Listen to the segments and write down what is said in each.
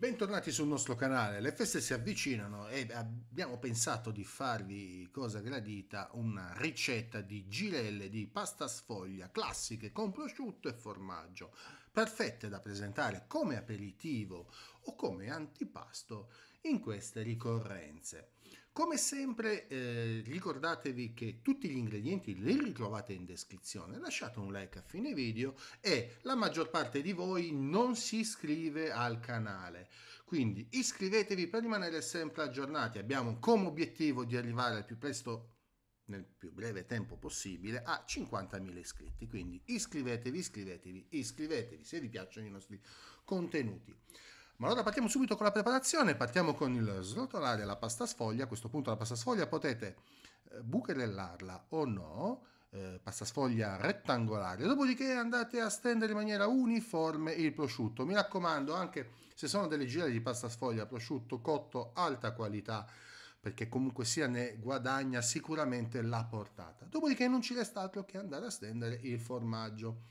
Bentornati sul nostro canale, le feste si avvicinano e abbiamo pensato di farvi, cosa gradita, una ricetta di girelle di pasta sfoglia classiche con prosciutto e formaggio perfette da presentare come aperitivo o come antipasto in queste ricorrenze. Come sempre eh, ricordatevi che tutti gli ingredienti li ritrovate in descrizione, lasciate un like a fine video e la maggior parte di voi non si iscrive al canale, quindi iscrivetevi per rimanere sempre aggiornati, abbiamo come obiettivo di arrivare al più presto nel più breve tempo possibile a 50.000 iscritti. Quindi iscrivetevi, iscrivetevi, iscrivetevi se vi piacciono i nostri contenuti. Ma allora partiamo subito con la preparazione, partiamo con il srotolare la pasta sfoglia, a questo punto la pasta sfoglia potete eh, bucherellarla o no, eh, pasta sfoglia rettangolare, dopodiché andate a stendere in maniera uniforme il prosciutto. Mi raccomando, anche se sono delle gire di pasta sfoglia, prosciutto cotto alta qualità, perché comunque sia ne guadagna sicuramente la portata. Dopodiché non ci resta altro che andare a stendere il formaggio.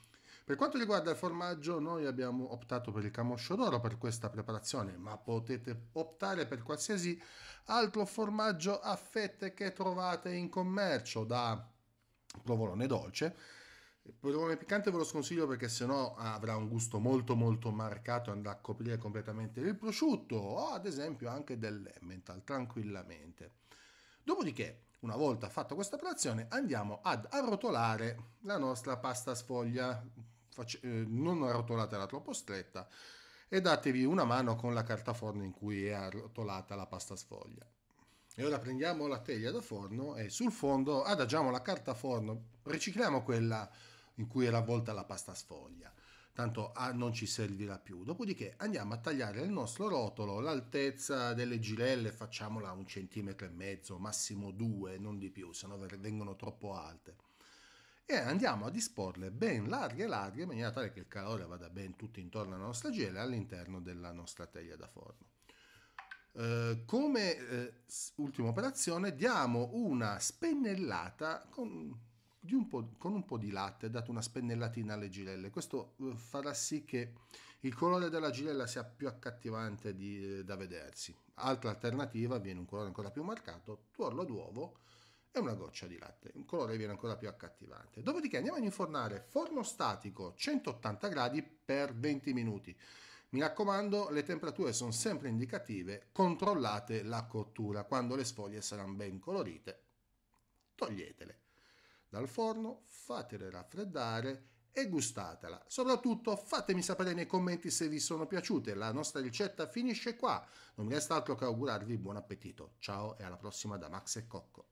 Per quanto riguarda il formaggio, noi abbiamo optato per il camoscio d'oro per questa preparazione, ma potete optare per qualsiasi altro formaggio a fette che trovate in commercio, da provolone dolce il polverone piccante ve lo sconsiglio perché sennò avrà un gusto molto molto marcato e andrà a coprire completamente il prosciutto o ad esempio anche dell'emmental tranquillamente. Dopodiché, una volta fatta questa operazione, andiamo ad arrotolare la nostra pasta sfoglia. Eh, non arrotolatela troppo stretta e datevi una mano con la carta forno in cui è arrotolata la pasta sfoglia. E ora prendiamo la teglia da forno e sul fondo adagiamo la carta forno, ricicliamo quella in cui era avvolta la pasta sfoglia, tanto ah, non ci servirà più. Dopodiché andiamo a tagliare il nostro rotolo, l'altezza delle girelle facciamola un centimetro e mezzo, massimo due, non di più, se no vengono troppo alte. E andiamo a disporle ben larghe larghe in maniera tale che il calore vada ben tutto intorno alla nostra gela all'interno della nostra teglia da forno. Eh, come uh, ultima operazione diamo una spennellata con un, con, un po' di latte, date una spennellatina alle girelle. Questo eh, farà sì che il colore della girella sia più accattivante di, da vedersi. Altra alternativa viene un colore ancora più marcato, tuorlo d'uovo e una goccia di latte. Il colore viene ancora più accattivante. Dopodiché andiamo ad infornare forno statico 180 gradi per 20 minuti. Mi raccomando, le temperature sono sempre indicative, controllate la cottura. Quando le sfoglie saranno ben colorite, toglietele dal forno, fatele raffreddare e gustatela. Soprattutto fatemi sapere nei commenti se vi sono piaciute. La nostra ricetta finisce qua. Non mi resta altro che augurarvi buon appetito. Ciao e alla prossima da Max e Cocco.